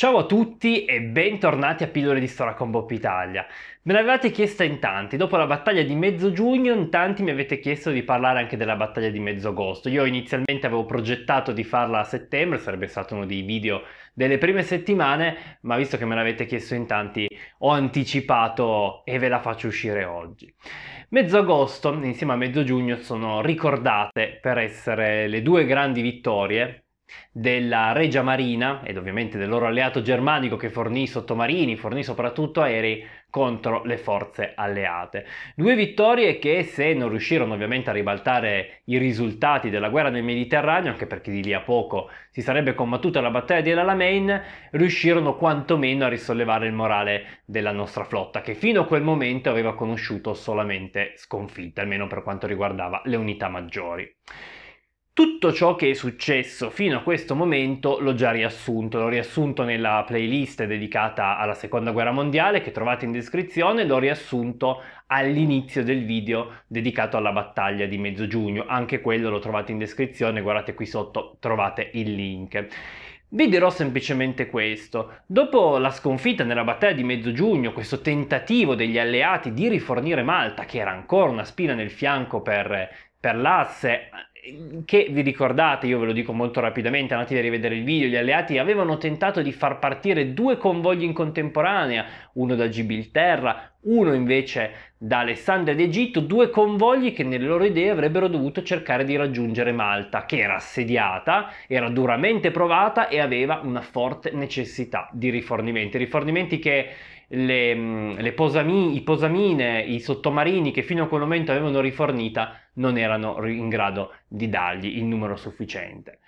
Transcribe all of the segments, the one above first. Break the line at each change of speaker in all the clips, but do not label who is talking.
Ciao a tutti e bentornati a Pillole di Storia con Bob Italia. Me l'avevate chiesta in tanti, dopo la battaglia di mezzo giugno in tanti mi avete chiesto di parlare anche della battaglia di mezzo agosto. Io inizialmente avevo progettato di farla a settembre, sarebbe stato uno dei video delle prime settimane, ma visto che me l'avete chiesto in tanti ho anticipato e ve la faccio uscire oggi. Mezzo agosto insieme a mezzo giugno sono ricordate per essere le due grandi vittorie della Regia Marina ed ovviamente del loro alleato germanico che fornì sottomarini, fornì soprattutto aerei contro le forze alleate. Due vittorie che se non riuscirono ovviamente a ribaltare i risultati della guerra nel Mediterraneo, anche perché di lì a poco si sarebbe combattuta la battaglia di El Alamein, riuscirono quantomeno a risollevare il morale della nostra flotta, che fino a quel momento aveva conosciuto solamente sconfitte, almeno per quanto riguardava le unità maggiori. Tutto ciò che è successo fino a questo momento l'ho già riassunto, l'ho riassunto nella playlist dedicata alla seconda guerra mondiale che trovate in descrizione, l'ho riassunto all'inizio del video dedicato alla battaglia di mezzo giugno, anche quello lo trovate in descrizione, guardate qui sotto trovate il link. Vi dirò semplicemente questo, dopo la sconfitta nella battaglia di mezzo giugno, questo tentativo degli alleati di rifornire Malta, che era ancora una spina nel fianco per per l'asse, Ehm, che vi ricordate, io ve lo dico molto rapidamente, andatevi a rivedere il video, gli alleati avevano tentato di far partire due convogli in contemporanea, uno da Gibilterra, uno invece da Alessandria d'Egitto, due convogli che nelle loro idee avrebbero dovuto cercare di raggiungere Malta, che era assediata, era duramente provata e aveva una forte necessità di rifornimenti, rifornimenti che le, le posami, i posamine, i sottomarini che fino a quel momento avevano rifornita non erano in grado di dargli il numero sufficiente.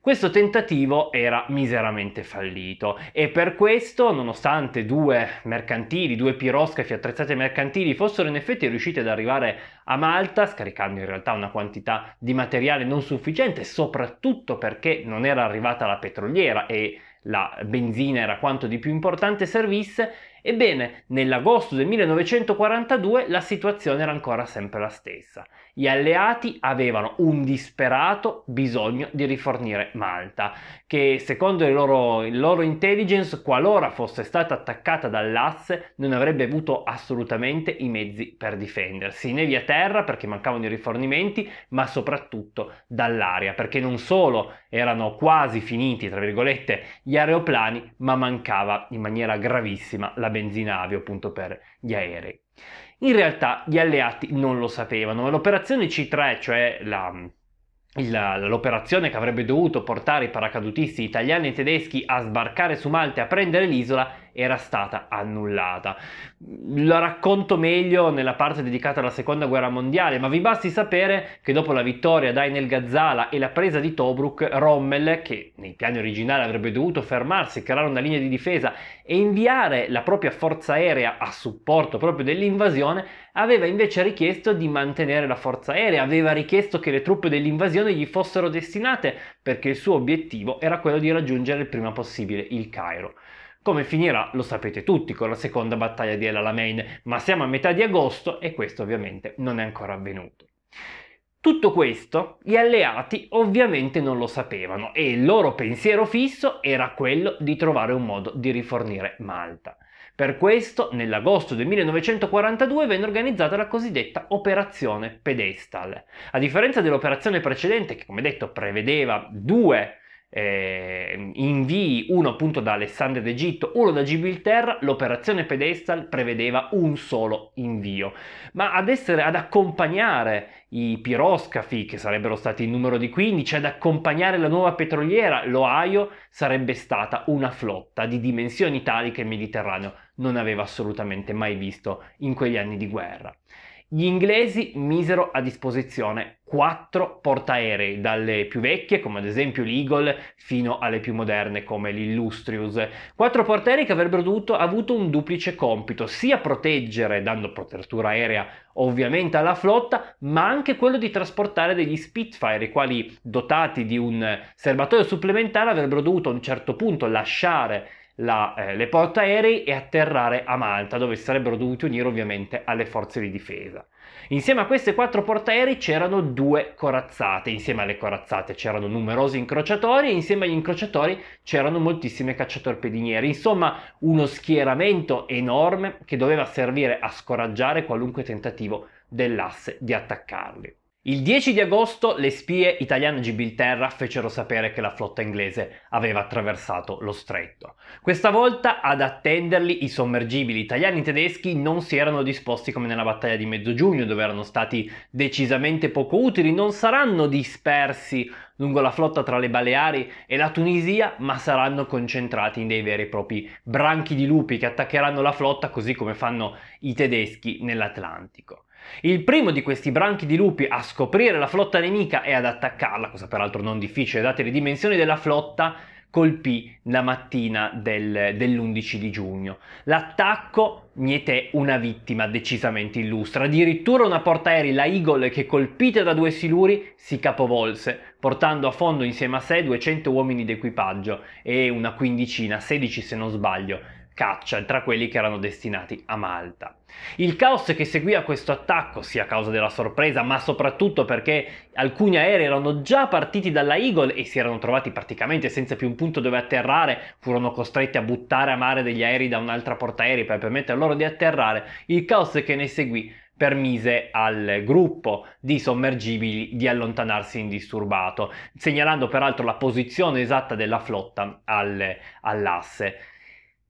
Questo tentativo era miseramente fallito e per questo, nonostante due mercantili, due piroscafi attrezzati mercantili fossero in effetti riusciti ad arrivare a Malta, scaricando in realtà una quantità di materiale non sufficiente, soprattutto perché non era arrivata la petroliera e la benzina era quanto di più importante servisse, Ebbene, nell'agosto del 1942 la situazione era ancora sempre la stessa. Gli alleati avevano un disperato bisogno di rifornire Malta, che secondo il loro, il loro intelligence, qualora fosse stata attaccata dall'asse, non avrebbe avuto assolutamente i mezzi per difendersi, né via terra perché mancavano i rifornimenti, ma soprattutto dall'aria, perché non solo erano quasi finiti, tra virgolette, gli aeroplani, ma mancava in maniera gravissima la benzinaio appunto per gli aerei. In realtà gli alleati non lo sapevano, ma l'operazione C3, cioè la, la, l'operazione che avrebbe dovuto portare i paracadutisti italiani e tedeschi a sbarcare su Malta e a prendere l'isola, era stata annullata. La racconto meglio nella parte dedicata alla seconda guerra mondiale, ma vi basti sapere che dopo la vittoria da Enel Gazzala e la presa di Tobruk, Rommel, che nei piani originali avrebbe dovuto fermarsi, creare una linea di difesa e inviare la propria forza aerea a supporto proprio dell'invasione, aveva invece richiesto di mantenere la forza aerea, aveva richiesto che le truppe dell'invasione gli fossero destinate perché il suo obiettivo era quello di raggiungere il prima possibile il Cairo. Come finirà lo sapete tutti con la seconda battaglia di El Alamein, ma siamo a metà di agosto e questo ovviamente non è ancora avvenuto. Tutto questo gli alleati ovviamente non lo sapevano e il loro pensiero fisso era quello di trovare un modo di rifornire Malta. Per questo, nell'agosto del 1942 venne organizzata la cosiddetta operazione Pedestal. A differenza dell'operazione precedente, che come detto prevedeva due eh, invii, uno appunto da Alessandria d'Egitto, uno da Gibilterra, l'operazione Pedestal prevedeva un solo invio. Ma ad, essere, ad accompagnare i piroscafi, che sarebbero stati in numero di 15, ad accompagnare la nuova petroliera, l'Ohio, sarebbe stata una flotta di dimensioni tali che il Mediterraneo non aveva assolutamente mai visto in quegli anni di guerra. Gli inglesi misero a disposizione quattro portaerei, dalle più vecchie come ad esempio l'Eagle fino alle più moderne come l'Illustrious. Quattro portaerei che avrebbero dovuto, avuto un duplice compito, sia proteggere dando protettura aerea ovviamente alla flotta, ma anche quello di trasportare degli Spitfire, i quali dotati di un serbatoio supplementare avrebbero dovuto a un certo punto lasciare la, eh, le portaerei e atterrare a Malta, dove si sarebbero dovuti unire ovviamente alle forze di difesa. Insieme a queste quattro portaerei c'erano due corazzate, insieme alle corazzate c'erano numerosi incrociatori e insieme agli incrociatori c'erano moltissime cacciatorpediniere, insomma uno schieramento enorme che doveva servire a scoraggiare qualunque tentativo dell'asse di attaccarli. Il 10 di agosto le spie italiane a Gibilterra fecero sapere che la flotta inglese aveva attraversato lo stretto. Questa volta ad attenderli i sommergibili italiani e tedeschi non si erano disposti come nella battaglia di mezzo giugno dove erano stati decisamente poco utili, non saranno dispersi lungo la flotta tra le Baleari e la Tunisia, ma saranno concentrati in dei veri e propri branchi di lupi che attaccheranno la flotta così come fanno i tedeschi nell'Atlantico. Il primo di questi branchi di lupi a scoprire la flotta nemica e ad attaccarla, cosa peraltro non difficile date le dimensioni della flotta, colpì la mattina del, dell'11 di giugno. L'attacco mietè una vittima decisamente illustra, addirittura una portaerei, la Eagle, che colpita da due siluri si capovolse, portando a fondo insieme a sé 200 uomini d'equipaggio e una quindicina, 16 se non sbaglio, caccia tra quelli che erano destinati a Malta. Il caos che seguì a questo attacco, sia a causa della sorpresa, ma soprattutto perché alcuni aerei erano già partiti dalla Eagle e si erano trovati praticamente senza più un punto dove atterrare, furono costretti a buttare a mare degli aerei da un'altra portaerei per permettere loro di atterrare, il caos che ne seguì permise al gruppo di sommergibili di allontanarsi indisturbato, segnalando peraltro la posizione esatta della flotta all'asse.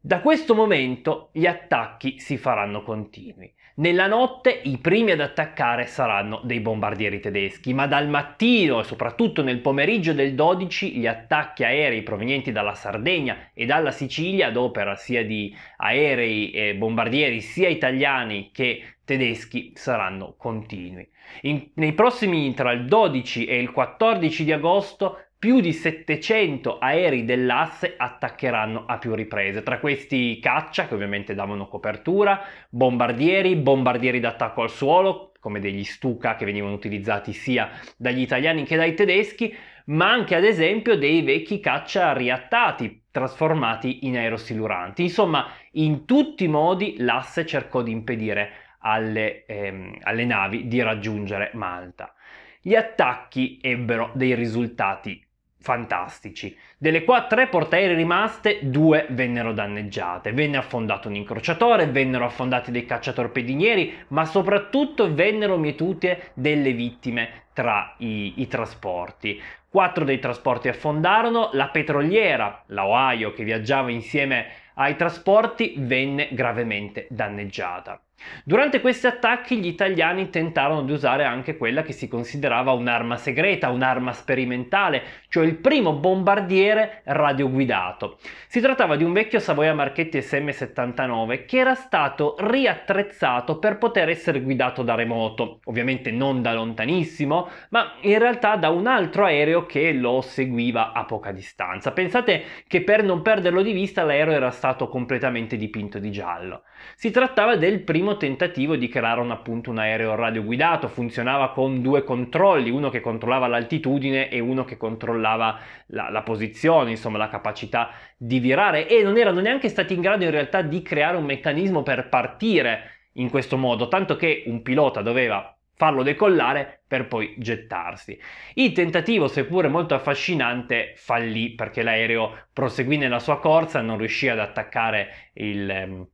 Da questo momento gli attacchi si faranno continui. Nella notte i primi ad attaccare saranno dei bombardieri tedeschi, ma dal mattino e soprattutto nel pomeriggio del 12 gli attacchi aerei provenienti dalla Sardegna e dalla Sicilia ad opera sia di aerei e bombardieri sia italiani che tedeschi saranno continui. In, nei prossimi tra il 12 e il 14 di agosto più di 700 aerei dell'asse attaccheranno a più riprese, tra questi caccia che ovviamente davano copertura, bombardieri, bombardieri d'attacco al suolo come degli Stuka che venivano utilizzati sia dagli italiani che dai tedeschi, ma anche ad esempio dei vecchi caccia riattati trasformati in aerosiluranti. Insomma, in tutti i modi l'asse cercò di impedire alle, ehm, alle navi di raggiungere Malta gli attacchi ebbero dei risultati fantastici. Delle quattro tre portaerei rimaste, due vennero danneggiate. Venne affondato un incrociatore, vennero affondati dei cacciatorpedinieri, ma soprattutto vennero mietute delle vittime tra i, i trasporti. Quattro dei trasporti affondarono, la petroliera, la Ohio, che viaggiava insieme ai trasporti, venne gravemente danneggiata. Durante questi attacchi gli italiani tentarono di usare anche quella che si considerava un'arma segreta, un'arma sperimentale, cioè il primo bombardiere radioguidato. Si trattava di un vecchio Savoia Marchetti SM79 che era stato riattrezzato per poter essere guidato da remoto, ovviamente non da lontanissimo, ma in realtà da un altro aereo che lo seguiva a poca distanza. Pensate che per non perderlo di vista l'aereo era stato completamente dipinto di giallo. Si trattava del primo tentativo di creare un, appunto un aereo radioguidato, funzionava con due controlli, uno che controllava l'altitudine e uno che controllava la, la posizione, insomma la capacità di virare e non erano neanche stati in grado in realtà di creare un meccanismo per partire in questo modo, tanto che un pilota doveva farlo decollare per poi gettarsi. Il tentativo, seppure molto affascinante, fallì perché l'aereo proseguì nella sua corsa, non riuscì ad attaccare il, ehm,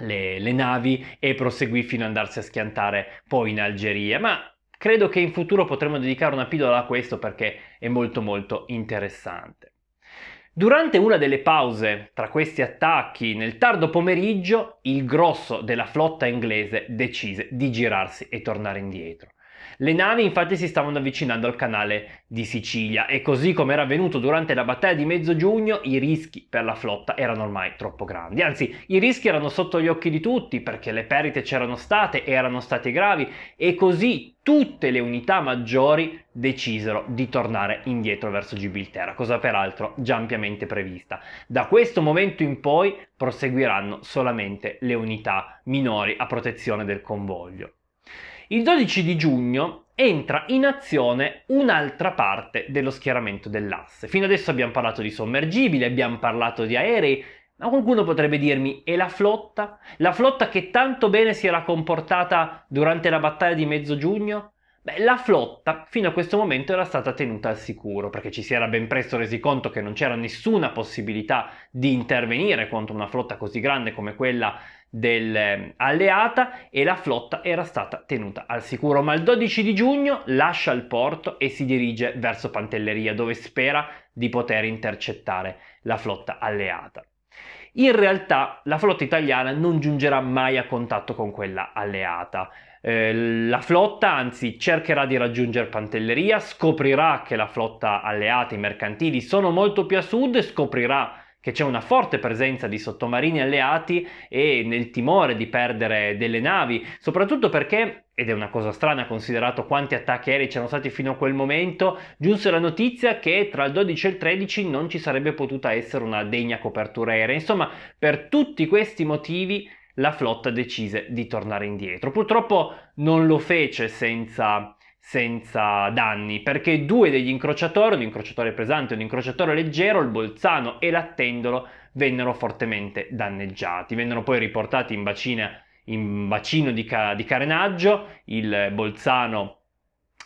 le, le navi e proseguì fino ad andarsi a schiantare poi in Algeria. Ma credo che in futuro potremo dedicare una pillola a questo perché è molto molto interessante. Durante una delle pause tra questi attacchi, nel tardo pomeriggio, il grosso della flotta inglese decise di girarsi e tornare indietro. Le navi infatti si stavano avvicinando al canale di Sicilia e così come era avvenuto durante la battaglia di mezzo giugno i rischi per la flotta erano ormai troppo grandi, anzi i rischi erano sotto gli occhi di tutti perché le perdite c'erano state, e erano state gravi e così tutte le unità maggiori decisero di tornare indietro verso Gibilterra, cosa peraltro già ampiamente prevista. Da questo momento in poi proseguiranno solamente le unità minori a protezione del convoglio. Il 12 di giugno entra in azione un'altra parte dello schieramento dell'asse. Fino adesso abbiamo parlato di sommergibili, abbiamo parlato di aerei, ma qualcuno potrebbe dirmi, e la flotta? La flotta che tanto bene si era comportata durante la battaglia di mezzo giugno? Beh, la flotta fino a questo momento era stata tenuta al sicuro, perché ci si era ben presto resi conto che non c'era nessuna possibilità di intervenire contro una flotta così grande come quella dell'alleata ehm, e la flotta era stata tenuta al sicuro ma il 12 di giugno lascia il porto e si dirige verso Pantelleria dove spera di poter intercettare la flotta alleata in realtà la flotta italiana non giungerà mai a contatto con quella alleata eh, la flotta anzi cercherà di raggiungere Pantelleria scoprirà che la flotta alleata i mercantili sono molto più a sud e scoprirà che c'è una forte presenza di sottomarini alleati e nel timore di perdere delle navi, soprattutto perché ed è una cosa strana considerato quanti attacchi aerei c'erano stati fino a quel momento, giunse la notizia che tra il 12 e il 13 non ci sarebbe potuta essere una degna copertura aerea. Insomma, per tutti questi motivi la flotta decise di tornare indietro. Purtroppo non lo fece senza senza danni, perché due degli incrociatori, un incrociatore pesante e un incrociatore leggero, il Bolzano e l'attendolo, vennero fortemente danneggiati. Vennero poi riportati in, bacina, in bacino di, ca- di carenaggio, il Bolzano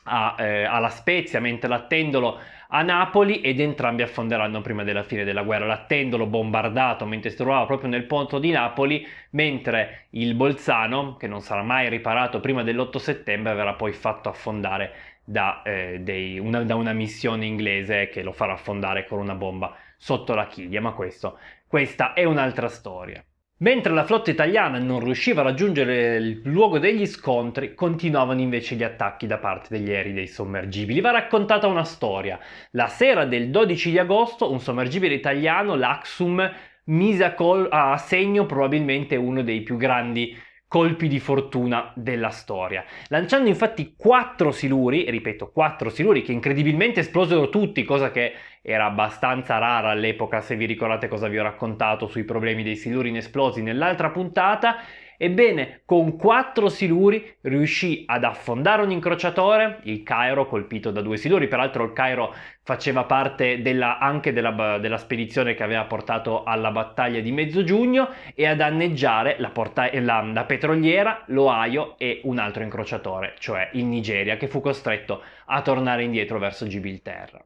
a, eh, alla Spezia, mentre l'attendolo a Napoli ed entrambi affonderanno prima della fine della guerra. L'attendolo bombardato mentre si trovava proprio nel ponto di Napoli, mentre il Bolzano, che non sarà mai riparato prima dell'8 settembre, verrà poi fatto affondare da, eh, dei, una, da una missione inglese che lo farà affondare con una bomba sotto la chiglia, ma questo, questa è un'altra storia. Mentre la flotta italiana non riusciva a raggiungere il luogo degli scontri, continuavano invece gli attacchi da parte degli aerei dei sommergibili. Va raccontata una storia. La sera del 12 di agosto un sommergibile italiano, l'Axum, mise a, col- a segno probabilmente uno dei più grandi colpi di fortuna della storia, lanciando infatti quattro siluri, ripeto, quattro siluri che incredibilmente esplosero tutti, cosa che era abbastanza rara all'epoca, se vi ricordate cosa vi ho raccontato sui problemi dei siluri inesplosi nell'altra puntata, Ebbene, con quattro siluri riuscì ad affondare un incrociatore, il Cairo colpito da due siluri, peraltro il Cairo faceva parte della, anche della, della, spedizione che aveva portato alla battaglia di mezzo giugno e a danneggiare la, porta, eh, la, la petroliera, l'Ohio e un altro incrociatore, cioè il Nigeria, che fu costretto a tornare indietro verso Gibilterra.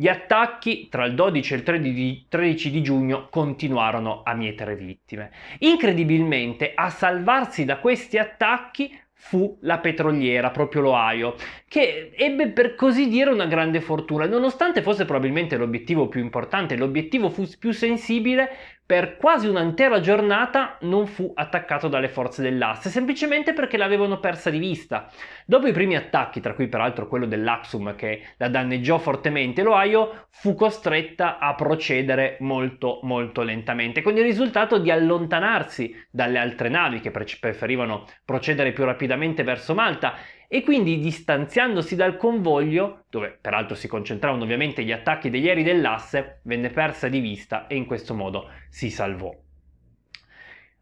Gli attacchi tra il 12 e il 13 di giugno continuarono a mietere vittime. Incredibilmente, a salvarsi da questi attacchi fu la petroliera, proprio l'Ohio, che ebbe per così dire una grande fortuna. Nonostante fosse probabilmente l'obiettivo più importante, l'obiettivo più sensibile, per quasi un'intera giornata non fu attaccato dalle forze dell'Asse, semplicemente perché l'avevano persa di vista. Dopo i primi attacchi, tra cui peraltro quello dell'Axum che la danneggiò fortemente, l'Ohio fu costretta a procedere molto molto lentamente, con il risultato di allontanarsi dalle altre navi che preferivano procedere più rapidamente verso Malta e quindi distanziandosi dal convoglio, dove peraltro si concentravano ovviamente gli attacchi degli aerei dell'asse, venne persa di vista e in questo modo si salvò.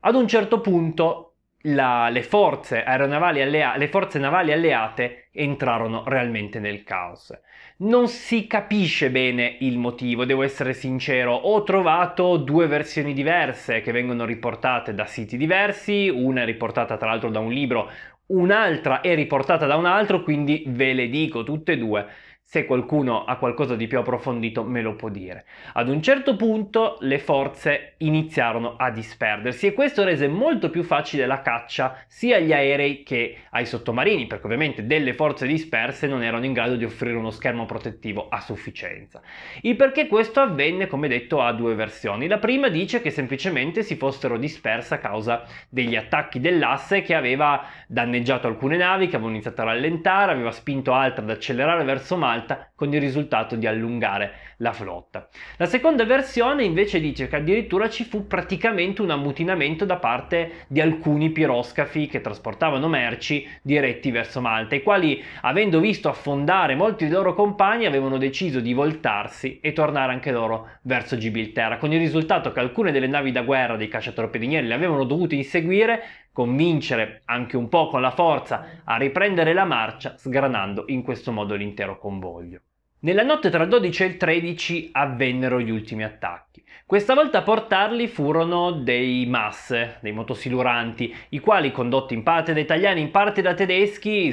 Ad un certo punto la, le, forze allea, le, forze navali alleate entrarono realmente nel caos. Non si capisce bene il motivo, devo essere sincero. Ho trovato due versioni diverse che vengono riportate da siti diversi, una è riportata tra l'altro da un libro, un'altra è riportata da un altro, quindi ve le dico tutte e due se qualcuno ha qualcosa di più approfondito me lo può dire. Ad un certo punto le forze iniziarono a disperdersi e questo rese molto più facile la caccia sia agli aerei che ai sottomarini, perché ovviamente delle forze disperse non erano in grado di offrire uno schermo protettivo a sufficienza. Il perché questo avvenne, come detto, ha due versioni. La prima dice che semplicemente si fossero disperse a causa degli attacchi dell'asse che aveva danneggiato alcune navi, che avevano iniziato a rallentare, aveva spinto altre ad accelerare verso mare alta con il risultato di allungare la flotta. La seconda versione invece dice che addirittura ci fu praticamente un ammutinamento da parte di alcuni piroscafi che trasportavano merci diretti verso Malta, i quali avendo visto affondare molti dei loro compagni avevano deciso di voltarsi e tornare anche loro verso Gibilterra, con il risultato che alcune delle navi da guerra dei cacciatorpedinieri le avevano dovute inseguire convincere anche un po' con la forza a riprendere la marcia, sgranando in questo modo l'intero convoglio. Nella notte tra il 12 e il 13 avvennero gli ultimi attacchi. Questa volta a portarli furono dei masse, dei motosiluranti, i quali, condotti in parte da italiani in parte da tedeschi,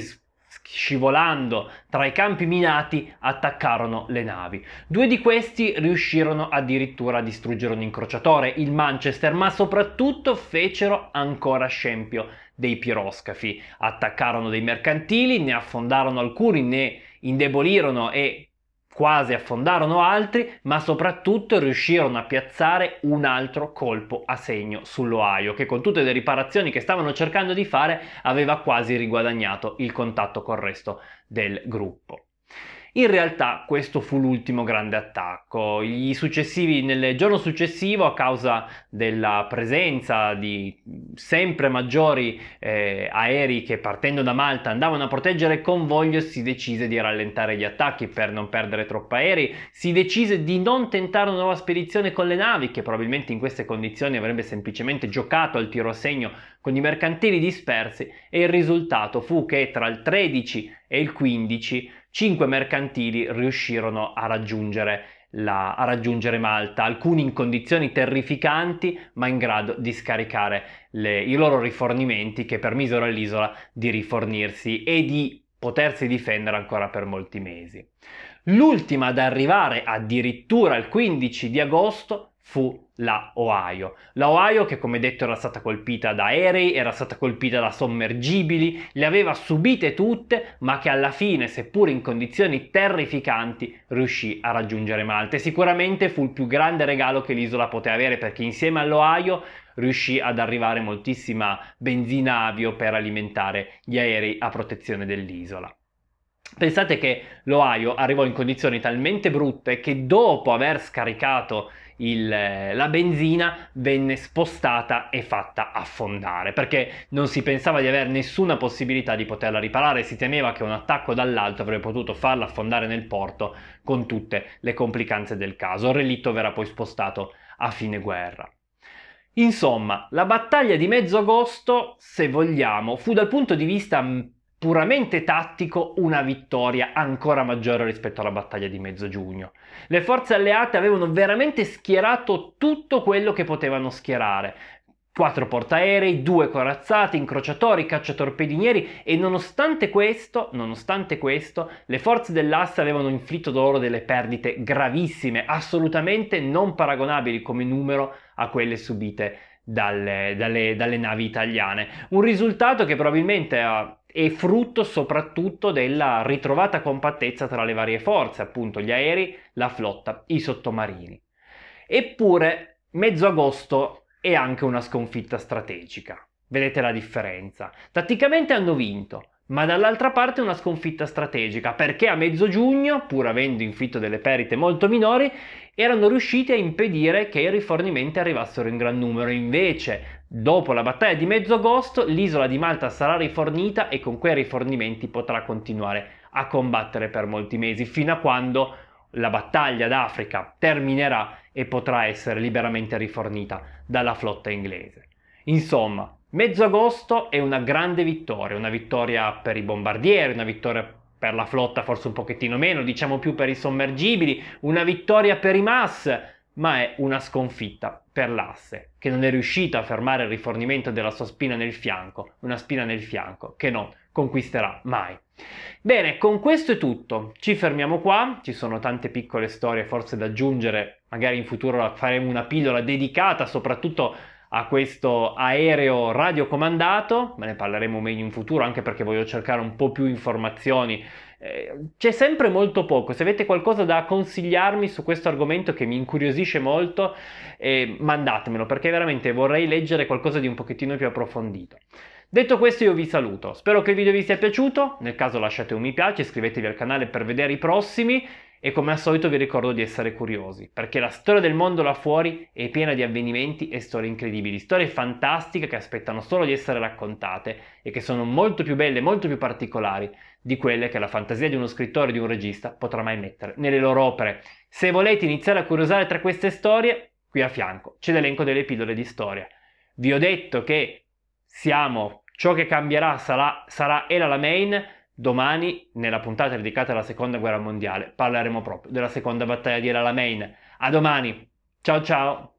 scivolando tra i campi minati, attaccarono le navi. Due di questi riuscirono addirittura a distruggere un incrociatore, il Manchester, ma soprattutto fecero ancora scempio dei piroscafi. Attaccarono dei mercantili, ne affondarono alcuni, ne indebolirono e Quasi affondarono altri, ma soprattutto riuscirono a piazzare un altro colpo a segno sull'Ohio, che con tutte le riparazioni che stavano cercando di fare aveva quasi riguadagnato il contatto col resto del gruppo. In realtà questo fu l'ultimo grande attacco. nel giorno successivo, a causa della presenza di sempre maggiori eh, aerei che partendo da Malta andavano a proteggere il convoglio, si decise di rallentare gli attacchi per non perdere troppi aerei. Si decise di non tentare una nuova spedizione con le navi, che probabilmente in queste condizioni avrebbe semplicemente giocato al tiro a segno con i mercantili dispersi e il risultato fu che tra il 13 e il 15 Cinque mercantili riuscirono a raggiungere, la, a raggiungere Malta, alcuni in condizioni terrificanti ma in grado di scaricare le, i loro rifornimenti che permisero all'isola di rifornirsi e di potersi difendere ancora per molti mesi. L'ultima ad arrivare addirittura il 15 di agosto fu la Ohio. La Ohio che come detto era stata colpita da aerei, era stata colpita da sommergibili, le aveva subite tutte, ma che alla fine, seppur in condizioni terrificanti, riuscì a raggiungere Malta. E sicuramente fu il più grande regalo che l'isola poté avere perché insieme all'Ohio riuscì ad arrivare moltissima benzina avio per alimentare gli aerei a protezione dell'isola. Pensate che l'Ohio arrivò in condizioni talmente brutte che dopo aver scaricato il, eh, la benzina venne spostata e fatta affondare perché non si pensava di avere nessuna possibilità di poterla riparare, si temeva che un attacco dall'alto avrebbe potuto farla affondare nel porto con tutte le complicanze del caso. Il relitto verrà poi spostato a fine guerra. Insomma, la battaglia di mezzo agosto, se vogliamo, fu dal punto di vista puramente tattico una vittoria ancora maggiore rispetto alla battaglia di mezzo giugno. Le forze alleate avevano veramente schierato tutto quello che potevano schierare. Quattro portaerei, due corazzati, incrociatori, cacciatorpedinieri e nonostante questo, nonostante questo, le forze dell'asse avevano inflitto loro delle perdite gravissime, assolutamente non paragonabili come numero a quelle subite dalle, dalle, dalle navi italiane. Un risultato che probabilmente eh, è frutto soprattutto della ritrovata compattezza tra le varie forze, appunto gli aerei, la flotta, i sottomarini. Eppure mezzo agosto è anche una sconfitta strategica. Vedete la differenza. Tatticamente hanno vinto, ma dall'altra parte una sconfitta strategica, perché a mezzo giugno, pur avendo inflitto delle perdite molto minori, erano riusciti a impedire che i rifornimenti arrivassero in gran numero. Invece, dopo la battaglia di mezzo agosto, l'isola di Malta sarà rifornita e con quei rifornimenti potrà continuare a combattere per molti mesi, fino a quando la battaglia d'Africa terminerà e potrà essere liberamente rifornita dalla flotta inglese. Insomma, Mezzo agosto è una grande vittoria, una vittoria per i bombardieri, una vittoria per la flotta forse un pochettino meno, diciamo più per i sommergibili, una vittoria per i MAS, ma è una sconfitta per l'asse, che non è riuscita a fermare il rifornimento della sua spina nel fianco, una spina nel fianco che non conquisterà mai. Bene, con questo è tutto, ci fermiamo qua, ci sono tante piccole storie forse da aggiungere, magari in futuro faremo una pillola dedicata soprattutto a questo aereo radiocomandato, ma ne parleremo meglio in futuro anche perché voglio cercare un po' più informazioni. Eh, c'è sempre molto poco, se avete qualcosa da consigliarmi su questo argomento che mi incuriosisce molto, eh, mandatemelo perché veramente vorrei leggere qualcosa di un pochettino più approfondito. Detto questo io vi saluto, spero che il video vi sia piaciuto, nel caso lasciate un mi piace, iscrivetevi al canale per vedere i prossimi e come al solito vi ricordo di essere curiosi, perché la storia del mondo là fuori è piena di avvenimenti e storie incredibili, storie fantastiche che aspettano solo di essere raccontate e che sono molto più belle, molto più particolari di quelle che la fantasia di uno scrittore, di un regista potrà mai mettere nelle loro opere. Se volete iniziare a curiosare tra queste storie, qui a fianco c'è l'elenco delle pillole di storia. Vi ho detto che siamo, ciò che cambierà sarà, sarà Ela la main, Domani, nella puntata dedicata alla seconda guerra mondiale, parleremo proprio della seconda battaglia di El Alamein. A domani! Ciao ciao!